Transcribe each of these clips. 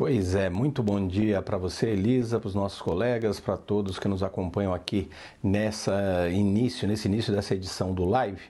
Pois é, muito bom dia para você, Elisa, para os nossos colegas, para todos que nos acompanham aqui nessa início, nesse início dessa edição do live.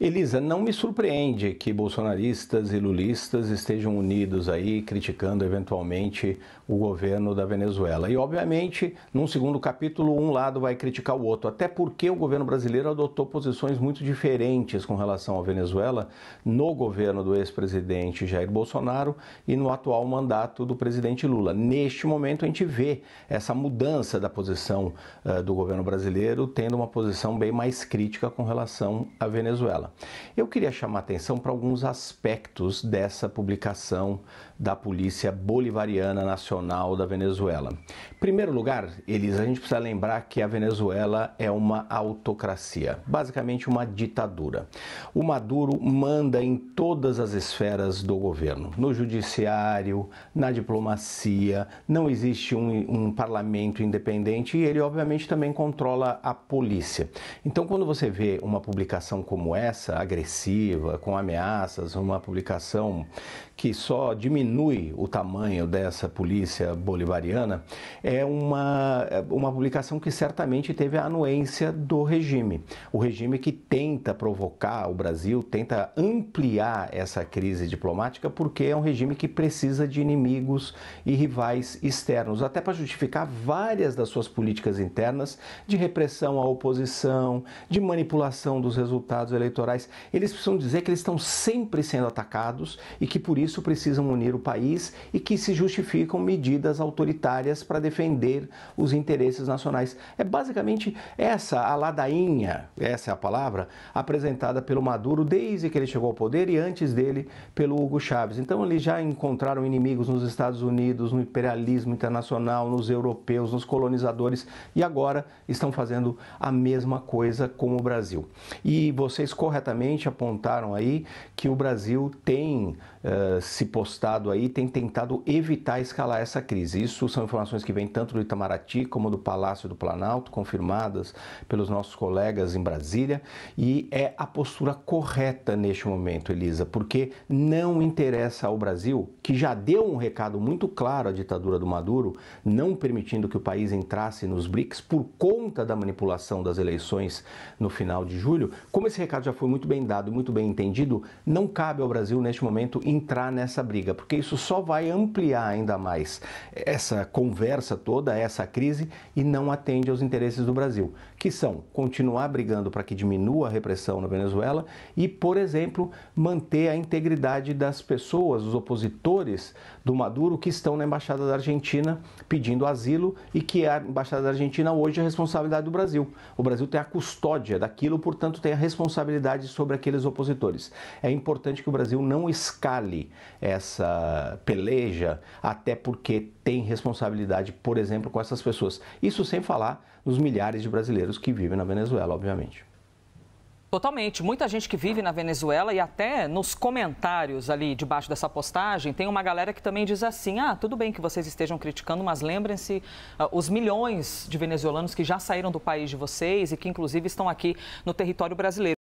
Elisa, não me surpreende que bolsonaristas e lulistas estejam unidos aí criticando eventualmente o governo da Venezuela. E obviamente, num segundo capítulo, um lado vai criticar o outro, até porque o governo brasileiro adotou posições muito diferentes com relação à Venezuela no governo do ex-presidente Jair Bolsonaro e no atual mandato do presidente Lula. Neste momento, a gente vê essa mudança da posição uh, do governo brasileiro, tendo uma posição bem mais crítica com relação à Venezuela dela. Eu queria chamar atenção para alguns aspectos dessa publicação da Polícia Bolivariana Nacional da Venezuela. Em primeiro lugar, Elisa, a gente precisa lembrar que a Venezuela é uma autocracia, basicamente uma ditadura o Maduro manda em todas as esferas do governo, no judiciário, na diplomacia, não existe um, um parlamento independente e ele, obviamente, também controla a polícia. Então, quando você vê uma publicação como essa, agressiva, com ameaças, uma publicação que só diminui o tamanho dessa polícia bolivariana, é uma, é uma publicação que certamente teve a anuência do regime. O regime que tenta provocar o Brasil, tenta ampliar essa crise diplomática, porque é um regime que precisa de inimigos e rivais externos, até para justificar várias das suas políticas internas de repressão à oposição, de manipulação dos resultados eleitorais. Eles precisam dizer que eles estão sempre sendo atacados e que por isso precisam unir o país e que se justificam medidas autoritárias para defender os interesses nacionais. É basicamente essa a ladainha, essa é a palavra, apresentada pelo Maduro desde que ele chegou ao poder e antes dele pelo Hugo Chávez. Então eles já encontraram inimigos nos Estados Unidos, no imperialismo internacional, nos europeus, nos colonizadores e agora estão fazendo a mesma coisa com o Brasil. E vocês corretamente apontaram aí que o Brasil tem uh, se postado aí, tem tentado evitar escalar essa crise. Isso são informações que vem tanto do Itamaraty como do Palácio do Planalto, confirmadas pelos nossos colegas em Brasília, e é a postura correta neste momento, Elisa, porque não interessa ao Brasil, que já deu um recado muito claro à ditadura do Maduro, não permitindo que o país entrasse nos BRICS por conta da manipulação das eleições no final de julho. Como esse recado já foi muito bem dado, muito bem entendido, não cabe ao Brasil neste momento entrar nessa briga, porque isso só vai ampliar ainda mais essa conversa toda essa crise e não atende aos interesses do Brasil, que são continuar brigando para que diminua a repressão na Venezuela e, por exemplo, manter a integridade das pessoas, os opositores do Maduro que estão na Embaixada da Argentina pedindo asilo e que a Embaixada da Argentina hoje é responsabilidade do Brasil. O Brasil tem a custódia daquilo, portanto, tem a responsabilidade sobre aqueles opositores. É importante que o Brasil não escale essa peleja, até porque tem responsabilidade, por exemplo, com essas pessoas. Isso sem falar nos milhares de brasileiros que vivem na Venezuela, obviamente. Totalmente. Muita gente que vive na Venezuela e até nos comentários ali debaixo dessa postagem tem uma galera que também diz assim: ah, tudo bem que vocês estejam criticando, mas lembrem-se uh, os milhões de venezuelanos que já saíram do país de vocês e que inclusive estão aqui no território brasileiro.